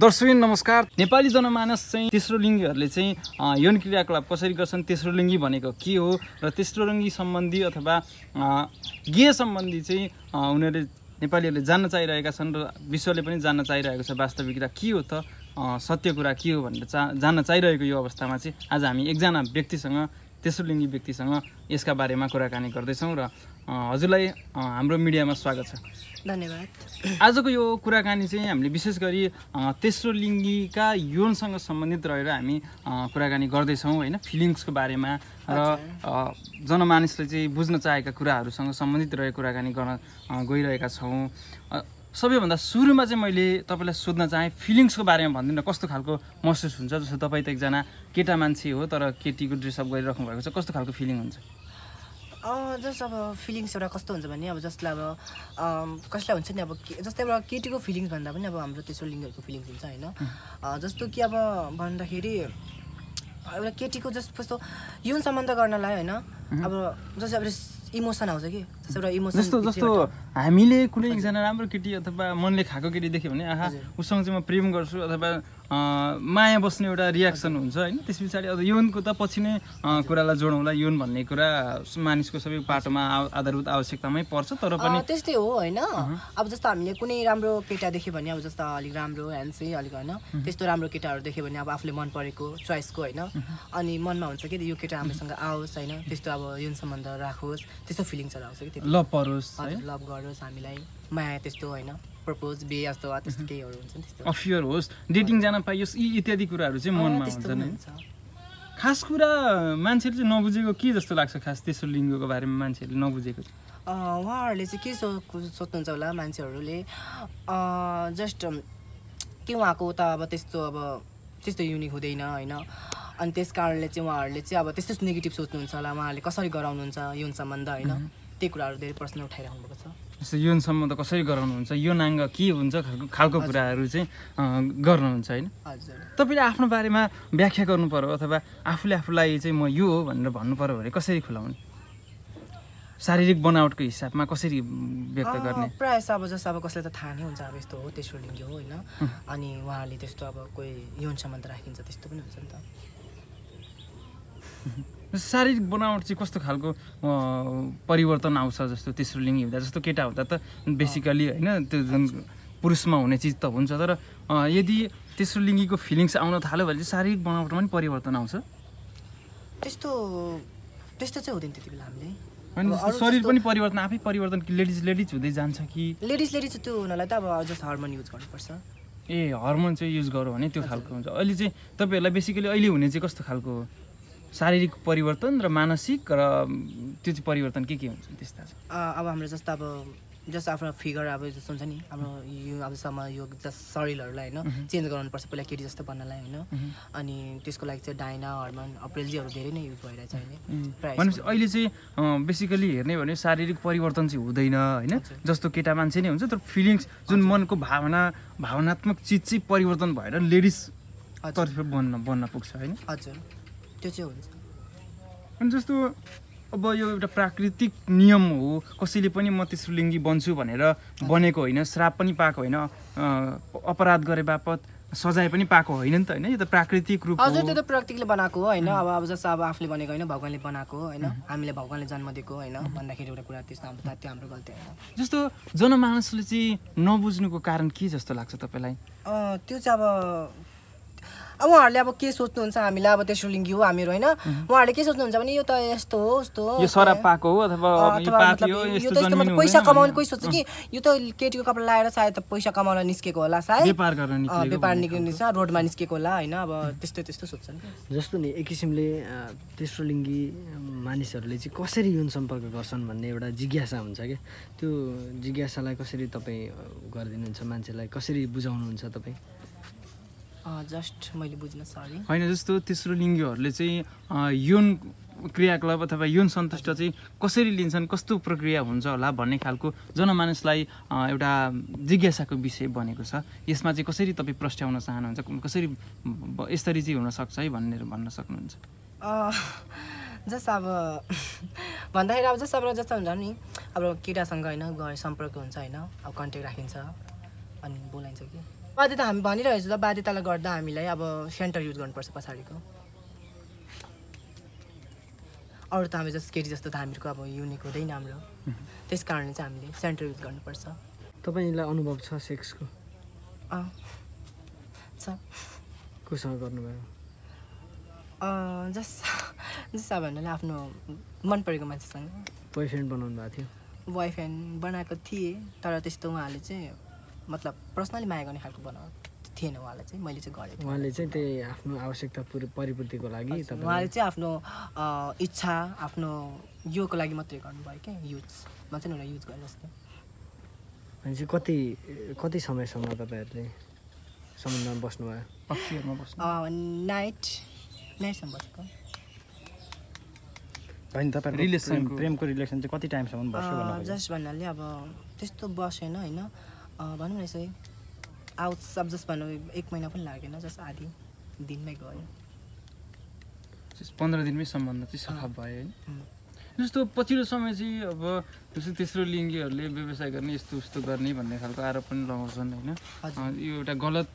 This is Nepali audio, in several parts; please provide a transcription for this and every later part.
दर्शक नमस्कार नेपाली जनमानस चाहिँ तेस्रो लिङ्गीहरूले चाहिँ यौन क्रियाकलाप कसरी गर्छन् तेस्रो लिङ्गी भनेको के हो र तेस्रो लिङ्गी सम्बन्धी अथवा गे सम्बन्धी चाहिँ उनीहरूले नेपालीहरूले जान्न चाहिरहेका छन् र विश्वले पनि जान्न चाहिरहेको छ वास्तविकता के हो त सत्य कुरा के हो भनेर चा जान्न चाहिरहेको यो अवस्थामा चाहिँ आज हामी एकजना व्यक्तिसँग तेस्रो लिङ्गी व्यक्तिसँग यसका बारेमा कुराकानी गर्दैछौँ र हजुरलाई हाम्रो मिडियामा स्वागत छ धन्यवाद आजको यो कुराकानी चाहिँ हामीले विशेष गरी तेस्रो लिङ्गीका यौनसँग सम्बन्धित रहेर हामी कुराकानी गर्दैछौँ होइन फिलिङ्सको बारेमा र जनमानिसले चाहिँ बुझ्न चाहेका कुराहरूसँग सम्बन्धित रहेर कुराकानी गर्न गइरहेका छौँ सबैभन्दा सुरुमा चाहिँ मैले तपाईँलाई सोध्न चाहेँ फिलिङ्सको बारेमा भनिदिनु कस्तो खालको महसुस हुन्छ जस्तो तपाईँ त एकजना केटा मान्छे हो तर केटीको ड्रेसअप गरिराख्नु भएको छ कस्तो खालको फिलिङ हुन्छ जस्ट अब फिलिङ्स एउटा कस्तो हुन्छ भने अब जस्तो अब कसलाई हुन्छ नि अब जस्तै एउटा केटीको फिलिङ्स भन्दा पनि अब हाम्रो त्यसो लिङ्गहरूको फिलिङ्स हुन्छ होइन जस्तो कि अब भन्दाखेरि एउटा केटीको जस्तो कस्तो यौन सम्बन्ध गर्नलाई होइन अब जस्तै अब इमोसन आउँछ कि जस्तो जस्तो हामीले कुनै एकजना राम्रो केटी अथवा मनले खाएको केटी देख्यो भने आहा उसँग चाहिँ म प्रेम गर्छु अथवा माया बस्ने एउटा रियाक्सन हुन्छ होइन त्यस पछाडि अब यौनको त पछि नै कुरालाई जोडौँला यौन भन्ने कुरा मानिसको सबै पाटोमा आधारभूत आवश्यकतामै पर्छ तर पनि त्यस्तै हो होइन अब जस्तो हामीले कुनै राम्रो केटा देख्यो भने अब जस्तो अलिक राम्रो ह्यान्सी अलिक होइन त्यस्तो राम्रो केटाहरू देख्यो भने अब आफूले मन परेको चोइसको होइन अनि मनमा हुन्छ कि यो केटा हाम्रोसँग आओस् होइन त्यस्तो अब यौन सम्बन्ध राखोस् त्यस्तो फिलिङ्सहरू आउँछ कि लभ परोस् लभ गरोस् हामीलाई माया त्यस्तो होइन प्रपोज बे जस्तो त्यस्तो केहीहरू हुन्छ त्यस्तो अफियर होस् डेटिङ जान पाइयोस् यी इत्यादि कुराहरू चाहिँ मनमा हुन्छ नि खास कुरा मान्छेहरूले चाहिँ नबुझेको के जस्तो लाग्छ खास तेस्रो लिङ्गको बारेमा मान्छेहरूले नबुझेको उहाँहरूले चाहिँ के सो सोध्नुहुन्छ होला मान्छेहरूले जस्ट के उहाँको त अब त्यस्तो अब त्यस्तो युनिक हुँदैन होइन अनि त्यस कारणले चाहिँ उहाँहरूले चाहिँ अब त्यस्तो नेगेटिभ सोच्नुहुन्छ होला उहाँहरूले कसरी गराउनुहुन्छ यौन सम्बन्ध होइन त्यही कुराहरू धेरै प्रश्न उठाइराख्नु भएको छ जस्तो यौनसम्म त कसरी गराउनुहुन्छ यौन अङ्ग के हुन्छ खालको खालको कुराहरू चाहिँ गर्नुहुन्छ होइन हजुर तपाईँले आफ्नो बारेमा व्याख्या गर्नु पर्यो अथवा आफूले आफूलाई चाहिँ म यो हो भनेर भन्नु पऱ्यो भने कसरी खुलाउने शारीरिक बनावटको हिसाबमा कसरी व्यक्त गर्ने प्रायः जस्तो अब जस्तो अब कसैलाई त थाहा नै हुन्छ अब यस्तो हो तेस्रो लिङ्गी हो होइन अनि उहाँहरूले त्यस्तो अब कोही यौन त राखिन्छ त्यस्तो पनि हुन्छ नि त शारीरिक बनावट चाहिँ कस्तो खालको परिवर्तन आउँछ जस्तो तेस्रो लिङ्गी हुँदा जस्तो केटा हुँदा त बेसिकली होइन त्यो जुन पुरुषमा हुने चिज त हुन्छ तर यदि तेस्रो लिङ्गीको फिलिङ्स आउन थाल्यो भने चाहिँ शारीरिक बनावटमा पनि परिवर्तन आउँछ त्यस्तो त्यस्तो चाहिँ हुँदैन त्यति बेला हामीले होइन शरीर पनि परिवर्तन आफै परिवर्तन लेडिज लेडिज हुँदै जान्छ कि लेडिज लेडिज त्यो हुनलाई त अब जस्ट हर्मोन युज गर्नुपर्छ ए हर्मोन चाहिँ युज गर्यो भने त्यो खालको हुन्छ अहिले चाहिँ तपाईँहरूलाई बेसिकली अहिले हुने चाहिँ कस्तो खालको शारीरिक परिवर्तन र मानसिक र त्यो चाहिँ परिवर्तन के के हुन्छ त्यस्ता अब हाम्रो जस्तो अब जस्तो आफ्नो फिगर अब जस्तो हुन्छ नि हाम्रो यो अबसम्म यो जस्ट शरीरहरूलाई होइन चेन्ज गराउनुपर्छ पहिला केटी जस्तो बन्नलाई होइन अनि त्यसको लागि चाहिँ डाइना हर्मोन अप्रेलजीहरू धेरै नै युज भइरहेछ अहिले भनेपछि अहिले चाहिँ बेसिकली हेर्ने भने शारीरिक परिवर्तन चाहिँ हुँदैन होइन जस्तो केटा मान्छे नै हुन्छ तर फिलिङ्स जुन मनको भावना भावनात्मक चिज चाहिँ परिवर्तन भएर लेडिज तर्फ बन्न बन्न पुग्छ होइन हजुर त्यो चाहिँ हुन्छ अनि जस्तो अब यो एउटा प्राकृतिक नियम हो कसैले पनि म त्यो लिङ्गी बन्छु भनेर बनेको होइन श्राप पनि पाएको होइन अपराध गरे बापत सजाय पनि पाएको होइन नि त होइन यो त प्राकृतिक रूप हजुर त्यो त प्राकृतिकले बनाएको हो होइन अब अब जस्तो अब आफूले बनेको होइन भगवान्ले बनाएको होइन हामीले भगवान्ले जन्म दिएको होइन भन्दाखेरि एउटा कुरा त्यस्तो हाम्रो त्यो हाम्रो गल्ती होइन जस्तो जनमानसले चाहिँ नबुझ्नुको कारण के जस्तो लाग्छ तपाईँलाई त्यो चाहिँ अब अब उहाँहरूले अब के सोच्नुहुन्छ हामीलाई अब तेस्रो लिङ्गी हो हामीहरू होइन उहाँहरूले के सोच्नुहुन्छ भने यो त यस्तो हो यस्तो हो पैसा कमाउने कोही सोच्छ कि यो त केटीको कपडा लगाएर सायद त पैसा कमाउन निस्केको होला सायद व्यापार निस्किन्छ रोडमा निस्केको होला होइन अब त्यस्तो त्यस्तो सोच्छन् जस्तो नि एक किसिमले तेस्रो लिङ्गी मानिसहरूले चाहिँ कसरी यौन सम्पर्क गर्छन् भन्ने एउटा जिज्ञासा हुन्छ क्या त्यो जिज्ञासालाई कसरी तपाईँ गरिदिनुहुन्छ मान्छेलाई कसरी बुझाउनुहुन्छ तपाईँ जस्ट मैले बुझ्न सरी होइन जस्तो तेस्रो लिङ्गीहरूले चाहिँ यौन क्रियाकलाप अथवा यौन सन्तुष्ट चाहिँ कसरी लिन्छन् कस्तो प्रक्रिया हुन्छ होला भन्ने खालको जनमानसलाई एउटा जिज्ञासाको विषय बनेको छ यसमा चाहिँ कसरी तपाईँ प्रस्ट्याउन चाहनुहुन्छ कसरी यसरी चाहिँ हुनसक्छ है भनेर भन्न सक्नुहुन्छ जस अब भन्दाखेरि अब जस्तो अब जस्तो हुन्छ नि अब केटासँग होइन घर सम्पर्क हुन्छ होइन अब कन्ट्याक्ट राखिन्छ अनि बोलाइन्छ कि बाध्यता हामी भनिरहेको छु त बाध्यतालाई गर्दा हामीलाई अब सेन्टर युज गर्नुपर्छ पछाडिको अरू त हामी जस्तो केटी जस्तो त हामीहरूको अब युनिक हुँदैन हाम्रो त्यस कारणले चाहिँ हामीले सेन्टर युज गर्नुपर्छ तपाईँलाई अनुभव छ सेक्सको छ कोसँग गर्नुभयो जस जस्ता भन्नाले आफ्नो मन परेको मान्छेसँग बोय फ्रेन्ड बनाउनु भएको थियो बोय फ्रेन्ड बनाएको थिएँ तर त्यस्तो उहाँले चाहिँ मतलब पर्सनली माया गर्ने खालको बनाउनु थिएन उहाँलाई चाहिँ मैले चाहिँ गरेँ उहाँले चाहिँ त्यही आफ्नो आवश्यकता परिपूर्तिको लागि उहाँले चाहिँ आफ्नो इच्छा आफ्नो योको लागि मात्रै गर्नुभयो क्या युज म चाहिँ उसलाई युज गरेँ जस्तो भनेपछि कति कति समयसम्म तपाईँहरूले समुद्रमा बस्नुभयो नाइट नाइटसम्म बसेको होइन तपाईँ रिलेसन प्रेमको रिलेसन चाहिँ कति टाइमसम्म बस्यो जस्ट भन्नाले अब त्यस्तो बसेन होइन भनौँ न यसो आउट अब जस्ट भनौँ एक महिना पनि लागेन जस्ट आधी दिनमै गयो पन्ध्र दिनमै सम्बन्ध चाहिँ सफा भयो होइन जस्तो पछिल्लो समय चाहिँ अब जस्तो तेस्रो लिङ्गीहरूले व्यवसाय गर्ने यस्तो उस्तो गर्ने भन्ने खालको आरोप पनि लगाउँछन् होइन यो एउटा गलत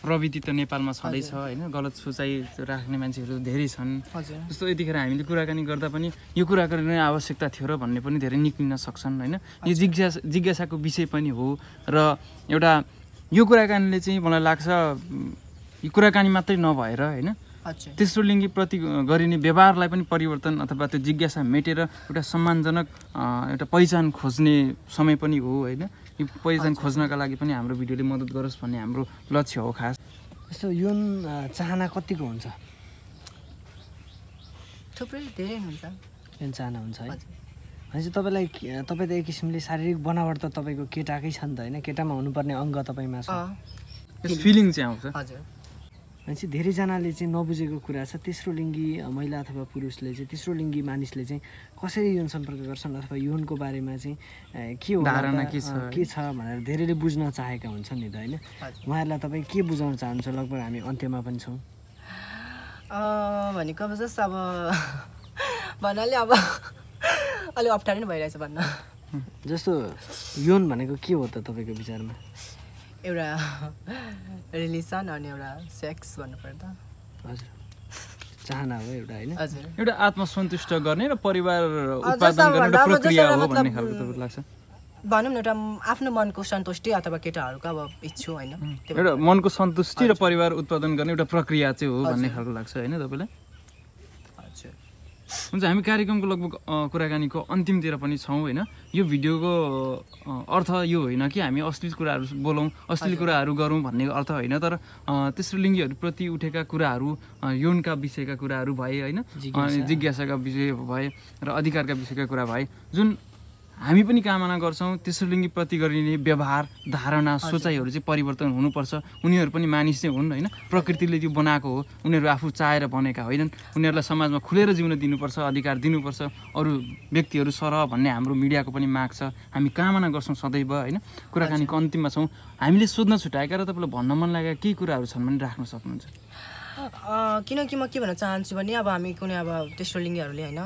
प्रविधि त नेपालमा छँदैछ होइन गलत सोचाइ राख्ने मान्छेहरू धेरै छन् जस्तो यतिखेर हामीले कुराकानी गर्दा पनि यो कुरा गर्ने आवश्यकता थियो र भन्ने पनि धेरै निक्लिन सक्छन् होइन यो जिज्ञासा जिज्ञासाको विषय पनि हो र एउटा यो कुराकानीले चाहिँ मलाई लाग्छ यो कुराकानी मात्रै नभएर होइन तेस्रो लिङ्गीप्रति गरिने व्यवहारलाई पनि परिवर्तन अथवा त्यो जिज्ञासा मेटेर एउटा सम्मानजनक एउटा पहिचान खोज्ने समय पनि हो होइन यो पहिचान खोज्नका लागि पनि हाम्रो भिडियोले मद्दत गरोस् भन्ने हाम्रो लक्ष्य हो खास यस्तो यौन चाहना कतिको हुन्छ थुप्रै धेरै हुन्छ यौन चाहना हुन्छ है भनेपछि तपाईँलाई तपाईँ त एक किसिमले शारीरिक बनावट त तपाईँको केटाकै छ नि त होइन केटामा हुनुपर्ने अङ्ग तपाईँमा छ फिलिङ चाहिँ आउँछ हजुर भनेपछि धेरैजनाले चाहिँ नबुझेको कुरा छ तेस्रो लिङ्गी महिला अथवा पुरुषले चाहिँ तेस्रो लिङ्गी मानिसले चाहिँ कसरी यौन सम्पर्क गर्छन् अथवा यौनको बारेमा चाहिँ के हो धारणा के छ के छ भनेर धेरैले बुझ्न चाहेका हुन्छन् नि त होइन उहाँहरूलाई तपाईँ के बुझाउन चाहनुहुन्छ लगभग हामी अन्त्यमा पनि छौँ भनेको जस्तो अब भन्नाले अब अलिक अप्ठ्यारो नै भइरहेछ भन्न जस्तो यौन भनेको के हो त तपाईँको विचारमा एउटा रिलेसन अनि एउटा सेक्स भन्नुपर्दा हजुर चाहना हो एउटा होइन एउटा आत्मसन्तुष्ट गर्ने र परिवार उत्पादन गर्ने एउटा प्रक्रिया हो भन्ने खालको तपाईँलाई लाग्छ भनौँ न एउटा आफ्नो मनको सन्तुष्टि अथवा केटाहरूको अब इच्छु होइन एउटा मनको सन्तुष्टि र परिवार उत्पादन गर्ने एउटा प्रक्रिया चाहिँ हो भन्ने खालको लाग्छ होइन तपाईँलाई हुन्छ हामी कार्यक्रमको लगभग कुराकानीको अन्तिमतिर पनि छौँ होइन यो भिडियोको अर्थ यो होइन कि हामी अश्लील कुराहरू बोलौँ अश्लील कुराहरू गरौँ भन्ने अर्थ होइन तर तेस्रो लिङ्गीहरूप्रति उठेका कुराहरू यौनका विषयका कुराहरू भए होइन जिज्ञासाका विषय भए र अधिकारका विषयका कुरा भए जुन हामी पनि कामना गर्छौँ त्यसोलिङ्गीप्रति गरिने व्यवहार धारणा सोचाइहरू चाहिँ परिवर्तन हुनुपर्छ उनीहरू पनि मानिस चाहिँ हुन् होइन प्रकृतिले त्यो बनाएको हो उनीहरू आफू चाहेर बनेका होइनन् उनीहरूलाई समाजमा खुलेर जिउन दिनुपर्छ अधिकार दिनुपर्छ अरू व्यक्तिहरू सर भन्ने हाम्रो मिडियाको पनि माग छ हामी कामना गर्छौँ सदैव होइन कुराकानीको अन्तिममा छौँ हामीले सोध्न छुट्याएका र तपाईँलाई भन्न मन लागेका केही कुराहरू छन् भने राख्न सक्नुहुन्छ किनकि म के भन्न चाहन्छु भने अब हामी कुनै अब तेस्रो लिङ्गीहरूले होइन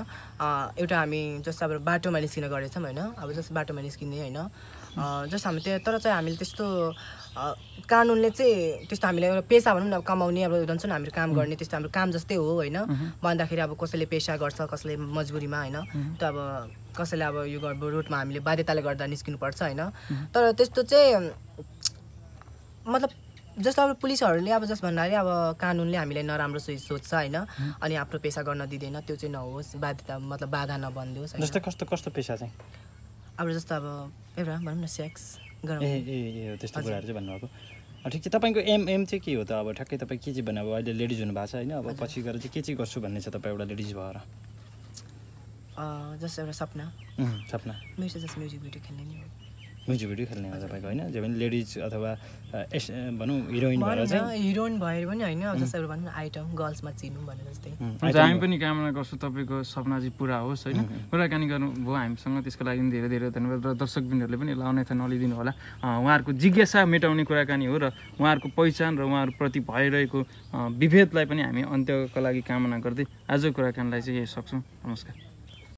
एउटा हामी जस्तो अब बाटोमा निस्किने गरेछौँ होइन अब जस्तो बाटोमा निस्किने होइन जस्तो हामी त्यो तर चाहिँ हामीले त्यस्तो कानुनले चाहिँ त्यस्तो हामीलाई एउटा पेसा भनौँ न अब कमाउने अब हुन्छ नि हामीले काम गर्ने त्यस्तो हाम्रो काम जस्तै हो होइन भन्दाखेरि अब कसैले पेसा गर्छ कसैले मजबुरीमा होइन त्यो अब कसैले अब यो रोडमा हामीले बाध्यताले गर्दा निस्किनुपर्छ होइन तर त्यस्तो चाहिँ मतलब जस्तो अब पुलिसहरूले अब जस भन्नाले अब कानुनले हामीलाई नराम्रो सोच्छ होइन अनि आफ्नो पेसा गर्न दिँदैन त्यो चाहिँ नहोस् बाध्यता मतलब बाधा नबनिदियोस् जस्तै कस्तो कस्तो पेसा चाहिँ अब जस्तो अब एउटा भनौँ न सेक्स गरौँ त्यस्तो कुराहरू चाहिँ भन्नुभएको ठिक छ तपाईँको एम एम चाहिँ के हो त अब ठ्याक्कै तपाईँ के चाहिँ भन्नु अहिले लेडिज हुनुभएको छ होइन अब पछि गएर चाहिँ के चाहिँ गर्छु भन्ने छ तपाईँ एउटा लेडिज भएर जस्तो एउटा सपना सपना म्युजिक भिडियो खेल्ने नि म्युजिक भिडियो खेल्ने हो तपाईँको होइन जे पनि लेडिज अथवा एस भनौँ हिरोइन भएर चाहिँ हिरोइन भएर पनि होइन जसरी भनौँ आइटम गर्ल्समा चिनौँ भनेर जस्तै हामी पनि कामना गर्छु तपाईँको चाहिँ पुरा होस् होइन कुराकानी गर्नुभयो हामीसँग त्यसको लागि धेरै धेरै धन्यवाद र दर्शकबिनहरूले पनि यसलाई अन्यथा नलिदिनु होला उहाँहरूको जिज्ञासा मेटाउने कुराकानी हो र उहाँहरूको पहिचान र उहाँहरूप्रति भइरहेको विभेदलाई पनि हामी अन्त्यको लागि कामना गर्दै आजको कुराकानीलाई चाहिँ यही सक्छौँ नमस्कार